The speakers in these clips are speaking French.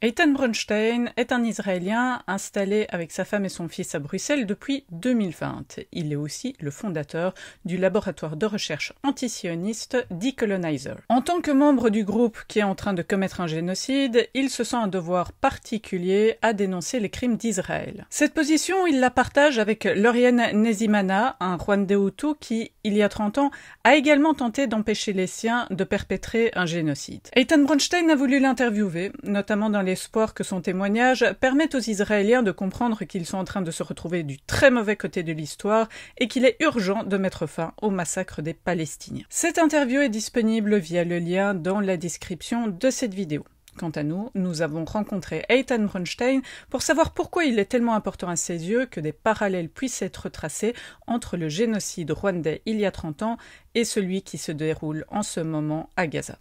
Eitan Bronstein est un Israélien installé avec sa femme et son fils à Bruxelles depuis 2020. Il est aussi le fondateur du laboratoire de recherche antisioniste Decolonizer. En tant que membre du groupe qui est en train de commettre un génocide, il se sent un devoir particulier à dénoncer les crimes d'Israël. Cette position, il la partage avec Lauriane Nezimana, un Rwandais Hutu qui, il y a 30 ans, a également tenté d'empêcher les siens de perpétrer un génocide. Eitan Bronstein a voulu l'interviewer, notamment dans l'espoir que son témoignage permette aux Israéliens de comprendre qu'ils sont en train de se retrouver du très mauvais côté de l'histoire et qu'il est urgent de mettre fin au massacre des Palestiniens. Cette interview est disponible via le lien dans la description de cette vidéo. Quant à nous, nous avons rencontré Eitan Bronstein pour savoir pourquoi il est tellement important à ses yeux que des parallèles puissent être tracés entre le génocide rwandais il y a 30 ans et celui qui se déroule en ce moment à Gaza.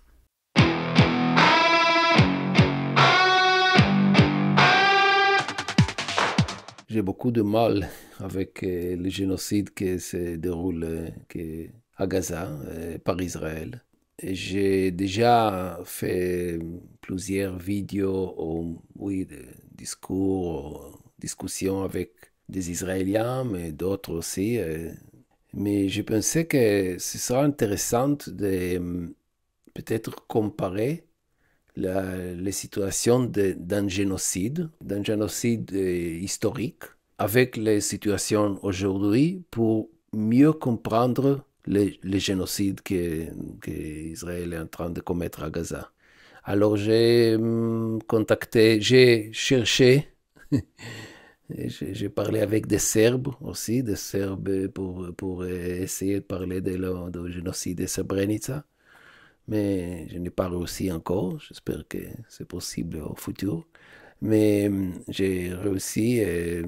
j'ai beaucoup de mal avec euh, le génocide qui se déroule euh, à Gaza euh, par Israël. J'ai déjà fait plusieurs vidéos, oui, discours, discussions avec des Israéliens, mais d'autres aussi. Mais je pensais que ce serait intéressant de hum, peut-être comparer la, les situations d'un génocide, d'un génocide euh, historique, avec les situations aujourd'hui pour mieux comprendre les, génocides que, Israël est en train de commettre à Gaza. Alors j'ai hum, contacté, j'ai cherché, j'ai parlé avec des Serbes aussi, des Serbes pour, pour essayer de parler de, génocide de Srebrenica mais je n'ai pas réussi encore. J'espère que c'est possible au futur. Mais hum, j'ai réussi euh,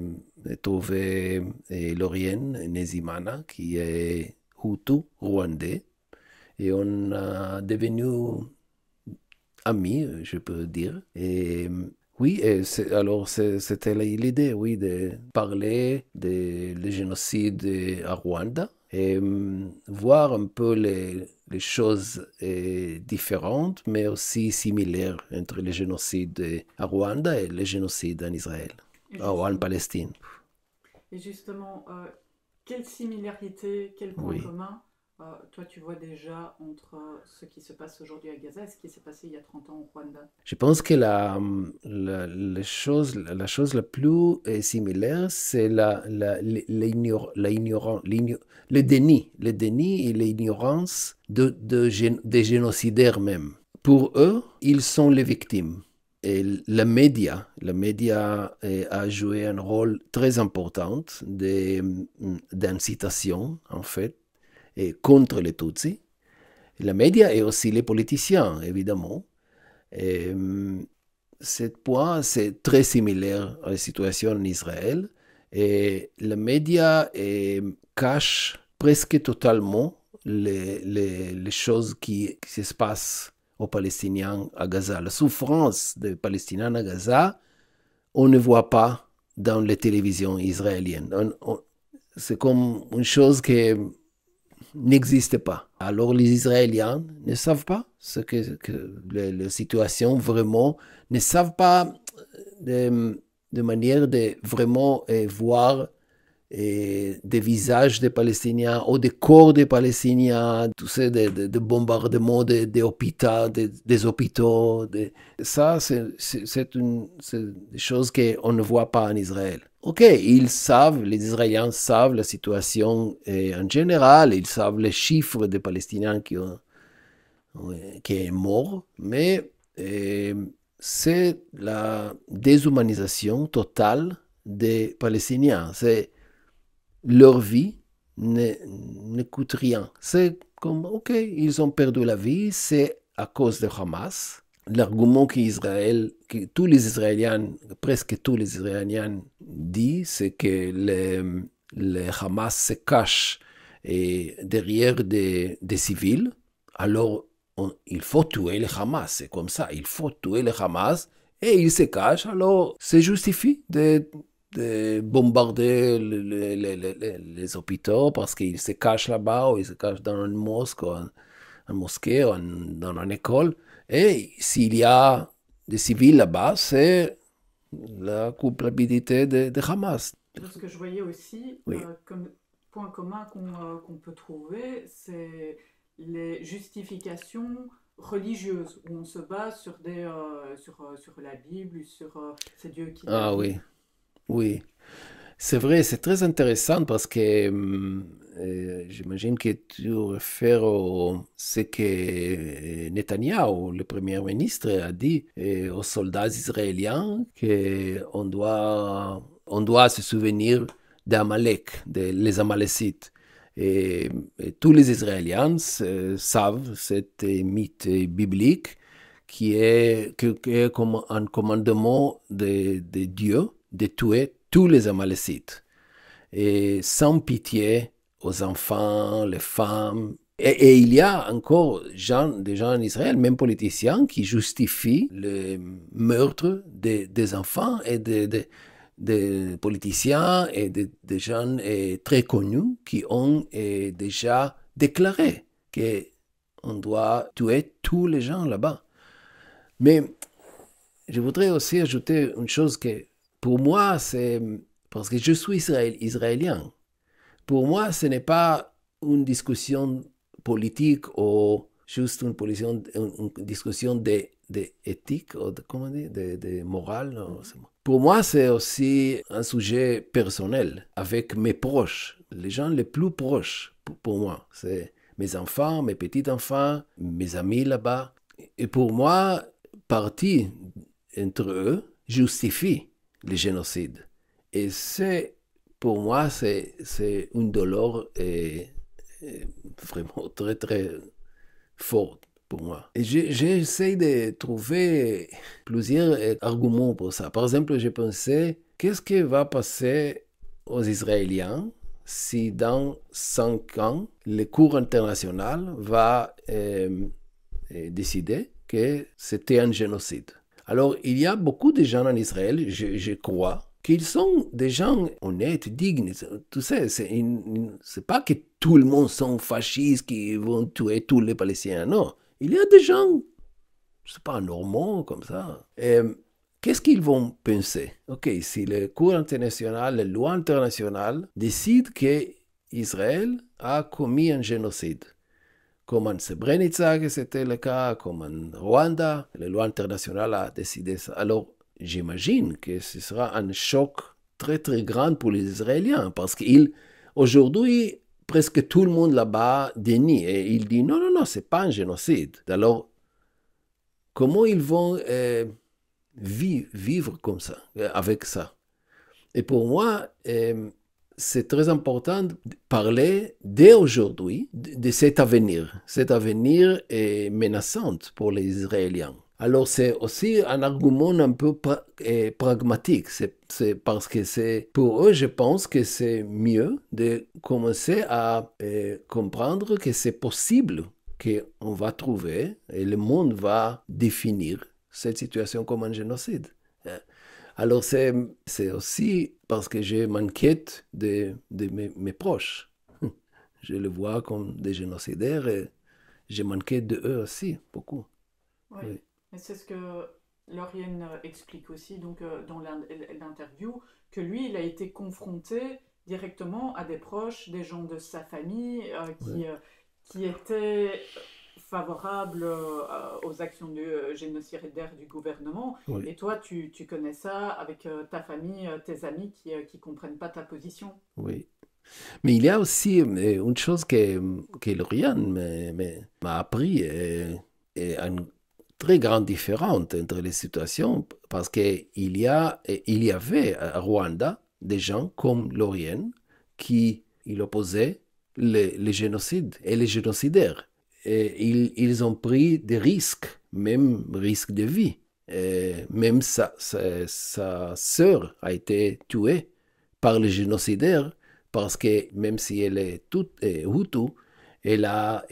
à trouver euh, l'aurienne Nezimana, qui est Hutu rwandais. Et on a devenu amis, euh, je peux dire. Et hum, oui, alors c'était l'idée, oui, de parler du génocide à Rwanda et mm, voir un peu les, choses eh, différentes, mais aussi similaires entre les génocides à Rwanda et les génocides en Israël, ah, en Palestine. Et justement, euh, quelle similarité, quel point commun euh, toi, tu vois déjà entre euh, ce qui se passe aujourd'hui à Gaza et ce qui s'est passé il y a 30 ans au Rwanda Je pense que la, mm, chose, la chose la plus euh, similaire, c'est la, la, le déni, le déni et l'ignorance des génocidaires même. Pour eux, ils sont les victimes. Et la média, la média a joué un rôle très important mm, d'incitation, en fait, et contre les Tutsis, la média et aussi les politiciens, évidemment. Et, mm, cette point, c'est très similaire à la situation en Israël. Et la médias et, mm, presque totalement les, choses qui, qui, se passent aux Palestiniens à Gaza. La souffrance des Palestiniens à Gaza, on ne voit pas dans les télévisions israéliennes. c'est comme une chose que n'existe pas. Alors les Israéliens ne savent pas ce que, la, situation vraiment, ne savent pas euh, de, manière de vraiment euh, voir des visages des Palestiniens ou des corps des Palestiniens, tu sais, des, des bombardements des, hôpitaux, des, Ça, c'est des choses qu'on ne voit pas en Israël. Ok, ils savent, les Israéliens savent la situation en général, ils savent les chiffres des Palestiniens qui, ont, qui sont morts, mais euh, c'est la déshumanisation totale des Palestiniens. C'est leur vie ne, coûte rien. C'est comme, ok, ils ont perdu la vie, c'est à cause de Hamas. L'argument que, Israël, que tous les Israéliens, presque tous les Israéliens disent, c'est que le, Hamas se cache derrière des, civils. Alors, il faut tuer le Hamas, c'est comme ça, il faut tuer le Hamas et il se cache, alors c'est justifié de de bombarder les, hôpitaux parce qu'ils se cachent là-bas ou ils se cachent dans une mosquée, mosquée ou dans une école. Et s'il y a des civils là-bas, c'est la culpabilité de, de, Hamas. Ce que je voyais aussi euh, comme point commun euh, qu'on peut trouver, c'est les justifications religieuses où on se base sur, des, euh, sur, sur la Bible, sur c'est Dieu qui... Ah oui. Oui. C'est vrai, c'est très intéressant parce que mm, euh, j'imagine que tu réfères à ce que euh, Netanyahu, le Premier ministre, a dit euh, aux soldats israéliens qu'on doit, on doit se souvenir d'Amalek, des les Amalécites. Et, tous les Israéliens savent cette mythe biblique qui est, comme un commandement de, de Dieu de tuer tous les Amalécites, et sans pitié aux enfants, les femmes. Et, il y a encore gens, des gens en Israël, même politiciens, qui justifient le meurtre des, enfants et des, politiciens et des, gens très connus qui ont déjà déclaré qu'on doit tuer tous les gens là-bas. Mais je voudrais aussi ajouter une chose que pour moi, c'est parce que je suis israélien. Pour moi, ce n'est pas une discussion politique ou juste une, discussion d'éthique de, ou de, comment de, de morale. Mhm. Pour moi, c'est aussi un sujet personnel avec mes proches, les gens les plus proches pour moi. C'est mes enfants, mes petits-enfants, mes amis là-bas. Et pour moi, partie entre eux justifie le génocides. Et c'est, pour moi, c'est, c'est une douleur et, vraiment très, très forte pour moi. Et j'essaie de trouver plusieurs euh, arguments pour ça. Par exemple, j'ai pensé, qu'est-ce qui va passer aux Israéliens si dans cinq ans, le cours international va euh, euh, décider que c'était un génocide alors, il y a beaucoup de gens en Israël, je, crois, qu'ils sont des gens honnêtes, dignes. Tu sais, c'est pas que tout le monde sont fascistes qui vont tuer tous les Palestiniens. Non, il y a des gens, c'est pas normaux comme ça. Euh, qu'est-ce qu'ils vont penser Ok, si le cours international, la loi internationale décide que Israël a commis un génocide, comme en Srebrenica, que c'était le cas, comme en Rwanda. La loi internationale a décidé ça. Alors, j'imagine que ce sera un choc très très grand pour les Israéliens, parce qu'aujourd'hui, presque tout le monde là-bas dénie, et il dit non, non, non, c'est pas un génocide. Alors, comment ils vont euh, vivre, comme ça, euh, avec ça Et pour moi, euh, c'est très important de parler dès aujourd'hui de cet avenir. Cet avenir est menaçant pour les Israéliens. Alors c'est aussi un argument un peu pragmatique. C'est parce que c'est pour eux, je pense que c'est mieux de commencer à euh, comprendre que c'est possible qu'on va trouver et le monde va définir cette situation comme un génocide. Alors c'est aussi parce que je m'inquiète de, mes, proches. Je les vois comme des génocidaires et je m'inquiète de eux aussi, beaucoup. Oui. Mais c'est ce que Laurien euh, explique aussi donc, euh, dans l'interview, que lui, il a été confronté directement à des proches, des gens de sa famille euh, qui, qui étaient favorable euh, aux actions du, euh, génocidaires du gouvernement. Et toi, tu, tu, connais ça avec euh, ta famille, tes amis qui ne comprennent pas ta position. Oui. Mais il y a aussi une chose que, que Lauriane m'a appris, et, une très grande différence entre les situations, parce qu'il y, a, il y avait à Rwanda des gens comme Lauriane qui il opposait les, les génocides et les génocidaires ils, ont pris des risques, même risques de vie. même sa, sœur a été tuée par les génocidaires parce que même si elle est toute euh, Hutu, elle a,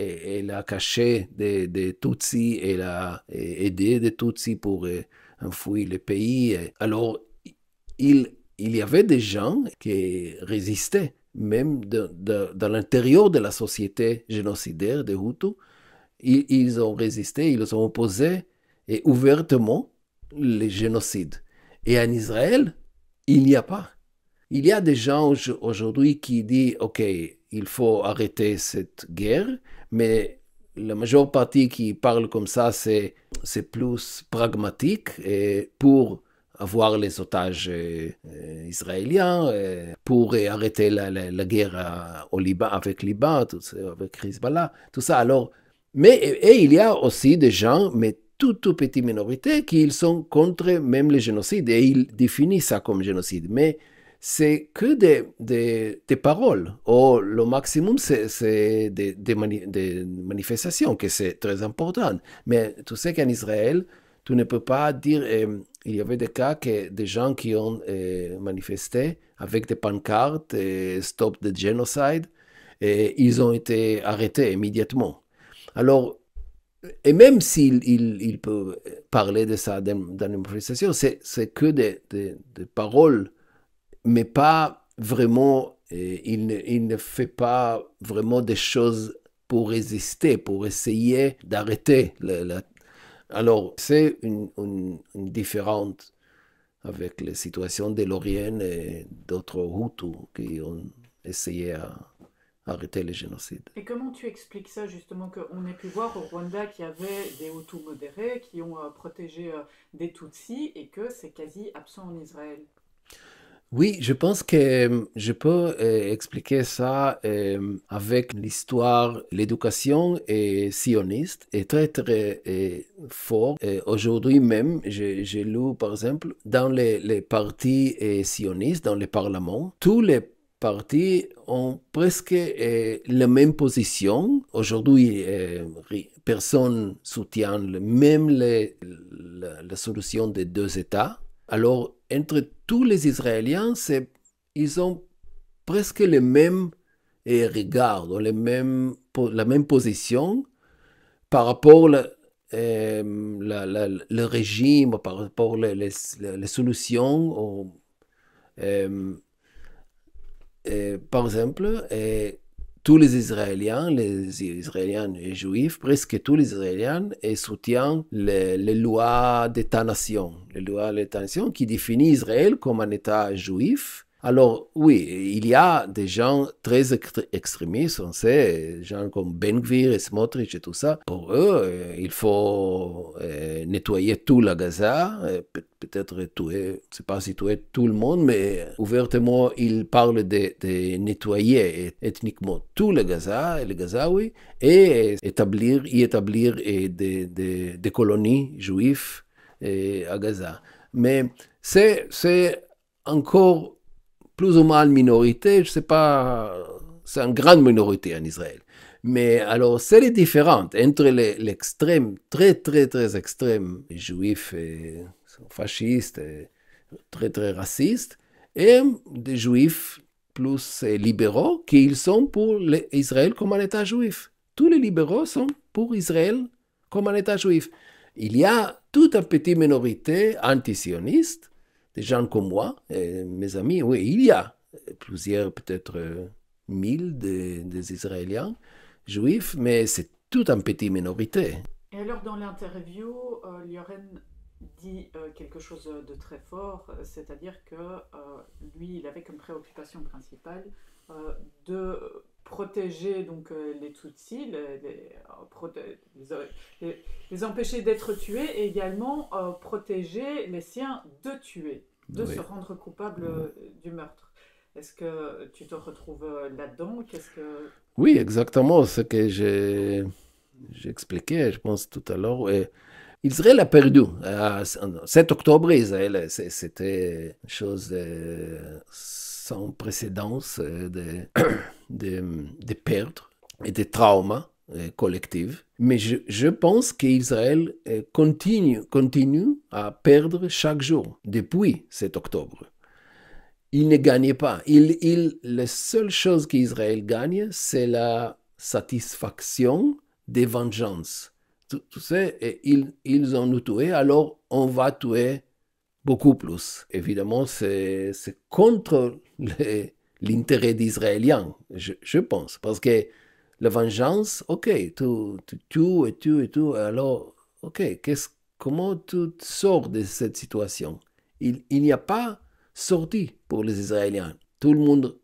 caché des, Tutsis, elle a euh, aidé des Tutsis pour euh, enfouir le pays. Alors, il y avait des gens qui résistaient même dans l'intérieur de la société génocidaire des Hutus, ils, ont résisté, ils ont opposé et ouvertement les génocides. Et en Israël, il n'y a pas. Il y a des gens aujourd'hui qui disent, OK, il faut arrêter cette guerre, mais la majeure partie qui parle comme ça, c'est plus pragmatique et pour avoir les otages euh, israéliens, euh, pour arrêter la, guerre au Liban, avec Liban, tout ça, avec Hezbollah, tout ça. Alors, mais et il y a aussi des gens, mais toute, petite minorité, qui sont contre même le génocide et ils définissent ça comme génocide. Mais c'est que des, des, paroles, ou le maximum, c'est des, manifestations, que c'est très important. Mais tu sais qu'en Israël, tu ne peux pas dire, euh, il y avait des cas que des gens qui ont euh, manifesté avec des pancartes euh, Stop the Genocide, et ils ont été arrêtés immédiatement. Alors, et même s'il peut parler de ça dans, les une c'est que des, paroles, mais pas vraiment, euh, il ne, fait pas vraiment des choses pour résister, pour essayer d'arrêter la, alors, c'est une, une, différente avec les situations des Lauriennes et d'autres Hutus qui ont essayé à arrêter les génocides. Et comment tu expliques ça justement qu'on ait pu voir au Rwanda qu'il y avait des Hutus modérés qui ont euh, protégé euh, des Tutsis et que c'est quasi absent en Israël oui, je pense que euh, je peux euh, expliquer ça euh, avec l'histoire, l'éducation et sioniste est très très et fort. Aujourd'hui même, j'ai lu par exemple dans les, partis sionistes, dans les parlements, tous les partis ont presque la même position. Aujourd'hui, personne personne soutient même la, la solution des deux États. Alors, entre tous les Israéliens, c'est ils ont presque les mêmes eh, regards, les mêmes, la même position par rapport eh, au le régime, par rapport aux les, solutions. Eh, par exemple, tous les Israéliens, les Israéliens et juifs, presque tous les Israéliens, soutiennent les, les lois d'État-nation. Les lois d'État-nation qui définissent Israël comme un État juif alors oui, il y a des gens très extrémistes, on sait, gens comme Ben Gvir et Smotrich et tout ça. Pour eux, euh, il faut euh, nettoyer tout la Gaza, euh, peut-être tuer, je sais pas si tuer tout le monde, mais ouvertement, ils parlent de, nettoyer ethniquement tout le Gaza, le oui, et établir, y établir des, des colonies juives à Gaza. Mais c'est encore plus ou moins minorité, je ne sais pas, c'est une grande minorité en Israël. Mais alors, c'est les différentes entre l'extrême, très très très extrême, juif, juifs fasciste, très très racistes, et des juifs plus euh, libéraux qui sont pour Israël comme un État juif. Tous les libéraux sont pour Israël comme un État juif. Il y a toute une petite minorité anti-sioniste, des gens comme moi, euh, mes amis, oui, il y a plusieurs, peut-être euh, mille des, Israéliens juifs, mais c'est toute une petite minorité. Et alors, dans l'interview, euh, dit euh, quelque chose de très fort, c'est-à-dire que lui, il avait comme préoccupation principale de protéger donc les Tutsis, les, les empêcher d'être tués et également protéger les siens de tuer de se rendre coupable euh, du meurtre. Est-ce que tu te retrouves euh, là-dedans Oui, exactement ce que j'ai expliqué je pense, tout à l'heure. Et Israël a perdu. 7 euh, octobre, Israël, c'était une chose sans précédence de, perdre et de traumas. Euh, collective. Mais je, pense qu'Israël euh, continue, continue à perdre chaque jour depuis cet octobre. Il ne gagnait pas. la seule chose qu'Israël gagne, c'est la satisfaction des vengeances. Tu, sais, ils, ont nous tué, alors on va tuer beaucoup plus. Évidemment, c'est contre l'intérêt d'Israéliens, je pense, parce que la vengeance, ok, tu, et tu et tout, alors, ok, quest comment tu sors de cette situation Il n'y a pas sortie pour les Israéliens. Tout le monde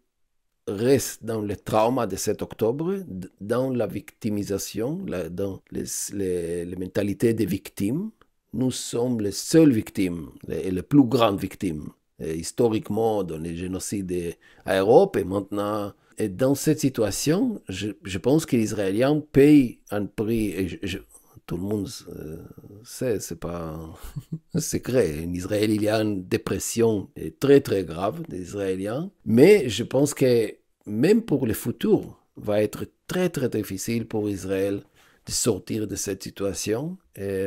reste dans le trauma de cet octobre, dans la victimisation, dans les, mentalités des victimes. Nous sommes les seules victimes, et les plus grandes victimes, euh, historiquement dans les génocides à Europe et maintenant et dans cette situation, je, pense que l'Israélien paye payent un prix. Et tout le monde euh, sait, c'est pas un secret. En Israël, il y a une dépression très très grave des Israéliens. Mais je pense que même pour le futur, va être très très difficile pour Israël de sortir de cette situation. Et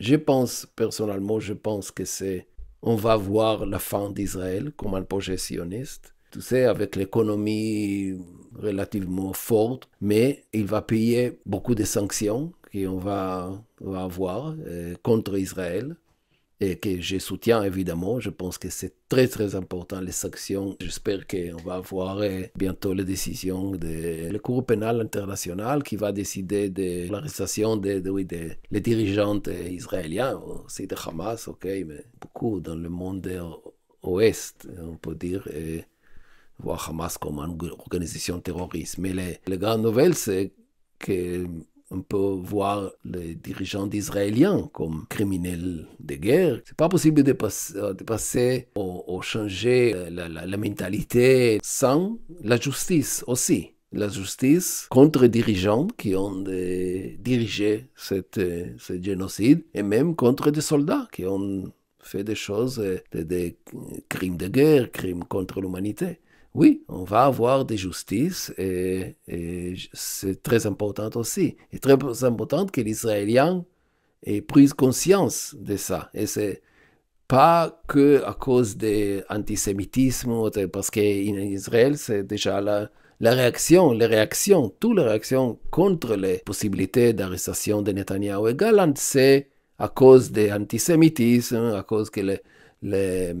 je pense, personnellement, je pense que c'est, on va voir la fin d'Israël comme un projet sioniste tu sais, avec l'économie relativement forte, mais il va payer beaucoup de sanctions qu'on va, va, avoir euh, contre Israël et que je soutiens évidemment. Je pense que c'est très très important les sanctions. J'espère qu'on va avoir euh, bientôt les décisions de Cour pénal international qui va décider de l'arrestation des de, oui, dirigeants euh, israéliens, aussi de Hamas, ok, mais beaucoup dans le monde ouest, on peut dire voir Hamas comme une organisation terroriste. Mais les, les grandes c'est qu'on peut voir les dirigeants israéliens comme criminels de guerre. C'est pas possible de, passer, de passer ou, changer euh, la, mentalité sans la justice aussi. La justice contre les dirigeants qui ont euh, dirigé cette, euh, ce génocide et même contre des soldats qui ont fait des choses, des, des crimes de guerre, crimes contre l'humanité oui, on va avoir des justices et, c'est très important aussi. Et très important que l'Israélien prise conscience de ça. Et c'est pas que à cause de l'antisémitisme, parce qu'en Israël, c'est déjà la, la réaction, les réactions, toutes les réactions contre les possibilités d'arrestation de Netanyahu et Galant, c'est à cause de l'antisémitisme, à cause que les le,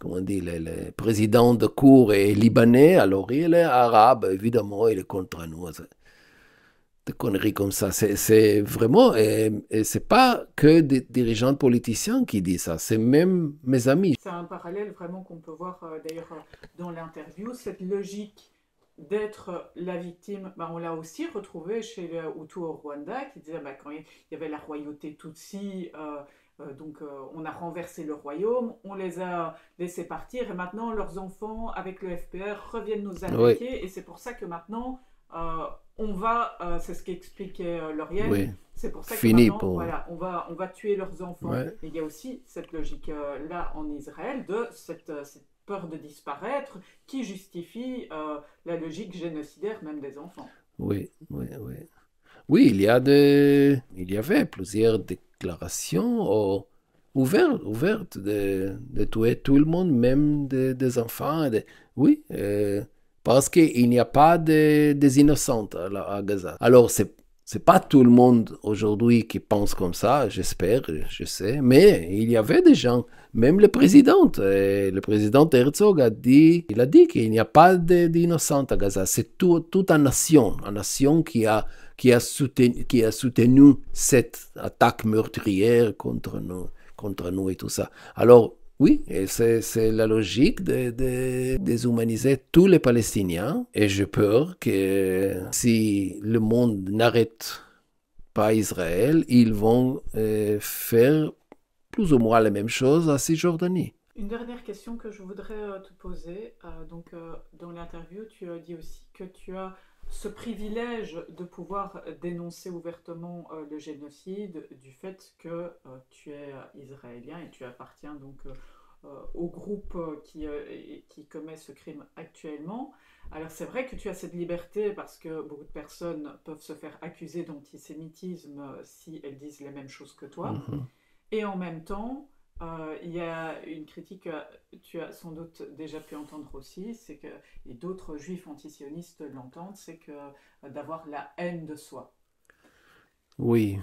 comment dit, le, président de cour est libanais, alors il est arabe, évidemment, il est contre nous. Des conneries comme ça. C'est vraiment, et, c'est pas que des dirigeants politiciens qui disent ça, c'est même mes amis. C'est un parallèle vraiment qu'on peut voir euh, d'ailleurs dans l'interview, cette logique d'être la victime, ben, on l'a aussi retrouvé chez les au Rwanda, qui disait bah, quand il y avait la royauté Tutsi, euh, euh, donc euh, on a renversé le royaume, on les a laissés partir et maintenant leurs enfants avec le FPR e, reviennent nous attaquer et c'est pour ça que maintenant euh, on va, c'est ce qu'expliquait euh, Lauriel, c'est pour ça que Fini pour... on, va, on va tuer leurs enfants. il y a aussi cette logique-là en Israël de cette, peur de disparaître qui justifie la logique génocidaire même des enfants. Oui, oui, oui. Oui, il y, a de... il y avait plusieurs déclaration oh, ouverte, ouverte de, de, tuer tout le monde, même des, enfants. oui, euh, parce qu'il n'y a pas des innocentes à, Gaza. Alors, c'est c'est pas tout le monde aujourd'hui qui pense comme ça, j'espère, je sais, mais il y avait des gens, même le président, le président Herzog a dit, il a dit qu'il n'y a pas d'innocents à Gaza, c'est toute une nation, une nation qui a qui a soutenu, qui a soutenu cette attaque meurtrière contre nous, contre nous et tout ça. Alors, oui, c'est la logique de, déshumaniser tous les Palestiniens. Et j'ai peur que si le monde n'arrête pas Israël, ils vont euh, faire plus ou moins la même chose à Cisjordanie. Une dernière question que je voudrais euh, te poser. Euh, donc, dans l'interview, tu as dit aussi que tu as ce privilège de pouvoir dénoncer ouvertement euh, le génocide du fait que euh, tu es euh, israélien et tu appartiens donc au groupe qui, qui commet ce crime actuellement. Alors c'est vrai que tu as cette liberté parce que beaucoup de personnes peuvent se faire accuser d'antisémitisme si elles disent les mêmes choses que toi. Mm-hmm. Et en même temps, euh, il y a une critique que tu as sans doute déjà pu entendre aussi, c'est que, et d'autres juifs antisionistes l'entendent, c'est que euh, d'avoir la haine de soi. Oui,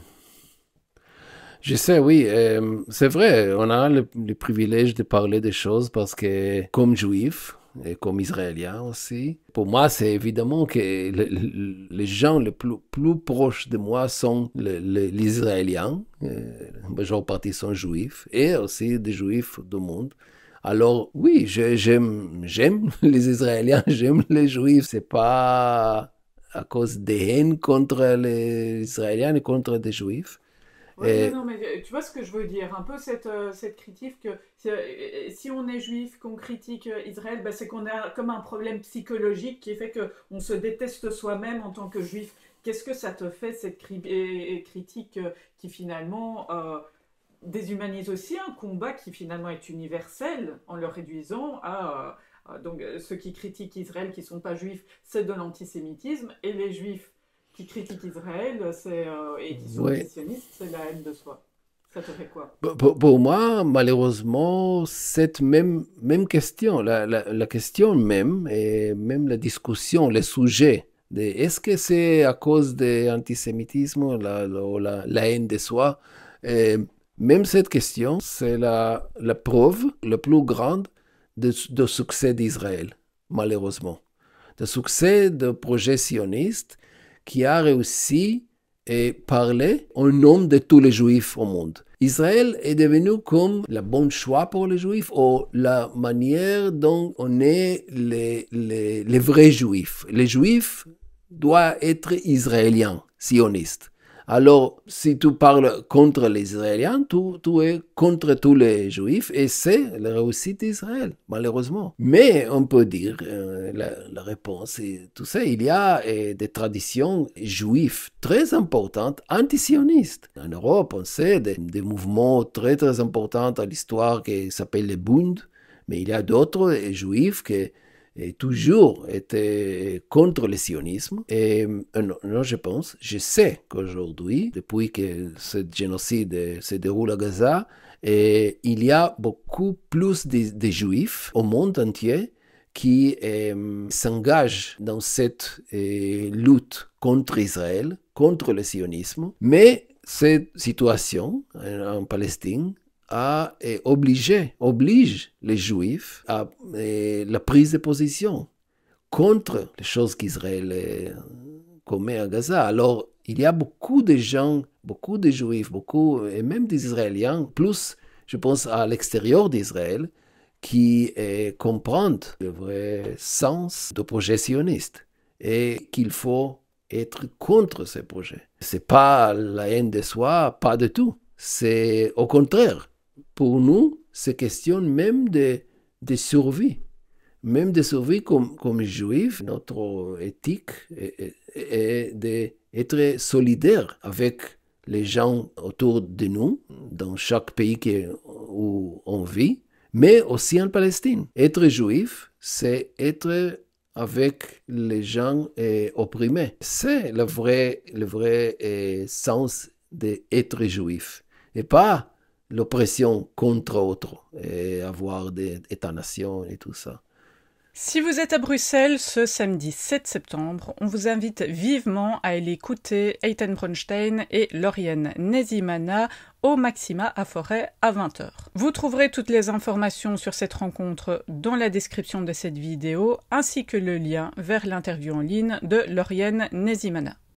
je sais, oui. Euh, c'est vrai, on a le, le, privilège de parler des choses parce que, comme juifs et comme israélien aussi. Pour moi, c'est évidemment que les gens les plus, proches de moi sont les Israéliens, euh, la majeure partie sont juifs, et aussi des juifs du monde. Alors oui, j'aime j'aime les Israéliens, j'aime les Juifs. C'est pas à cause des haines contre les Israéliens et contre les Juifs. Oui, non, mais euh, tu vois ce que je veux dire, un peu cette, euh, cette critique que euh, si on est juif, qu'on critique Israël, bah, c'est qu'on a comme un problème psychologique qui fait qu'on se déteste soi-même en tant que juif. Qu'est-ce que ça te fait, cette critique qui finalement déshumanise aussi un combat qui finalement est universel en le réduisant à... donc ceux qui critiquent Israël qui ne sont pas juifs, c'est de l'antisémitisme, et les juifs qui critiquent Israël euh, et qui sont sionistes, c'est la haine de soi. Ça te fait quoi pour, moi, malheureusement, cette même, même question, la, la, question même, et même la discussion, le sujet, est-ce que c'est à cause de l'antisémitisme, la, la, la, haine de soi et Même cette question, c'est la, la, preuve la plus grande de, de succès d'Israël, malheureusement. de succès de projet sioniste qui a réussi à parler au nom de tous les juifs au monde. Israël est devenu comme le bon choix pour les juifs ou la manière dont on est les vrais juifs. Les juifs doivent être israéliens, sionistes. Alors, si tu parles contre les Israéliens, tu, es contre tous les Juifs et c'est la réussite d'Israël, malheureusement. Mais on peut dire, euh, la, réponse est, tout ça. il y a euh, des traditions juives très importantes antisionistes. En Europe, on sait des, des mouvements très très importants à l'histoire qui s'appellent les Bund, mais il y a d'autres euh, juifs qui et toujours été contre le sionisme. Et euh, non, je pense, je sais qu'aujourd'hui, depuis que ce génocide euh, se déroule à Gaza, et euh, il y a beaucoup plus de, juifs au monde entier qui s'engagent dans cette lutte contre Israël, contre le sionisme. Mais cette situation en Palestine a obligé, oblige les Juifs à la prise de position contre les choses qu'Israël euh, commet à Gaza. Alors, il y a beaucoup de gens, beaucoup de Juifs, beaucoup, et même des Israéliens, plus, je pense, à l'extérieur d'Israël, qui euh, comprennent le vrai sens de projet sioniste et qu'il faut être contre ces projets. C'est pas la haine de soi, pas du tout. C'est au contraire pour nous, c'est question même de, de survie. Même de survie comme, comme juif, notre éthique est, être d'être solidaire avec les gens autour de nous, dans chaque pays où on vit, mais aussi en Palestine. Être juif, c'est être avec les gens opprimés. C'est le vrai, le vrai euh, sens d'être juif. Et pas l'oppression contre autres et avoir des États-nations et tout ça. Si vous êtes à Bruxelles ce samedi 7 septembre, on vous invite vivement à aller écouter Eitan Bronstein et Lauriane Nezimana au Maxima à Forêt à 20h. Vous trouverez toutes les informations sur cette rencontre dans la description de cette vidéo ainsi que le lien vers l'interview en ligne de Lauriane Nezimana.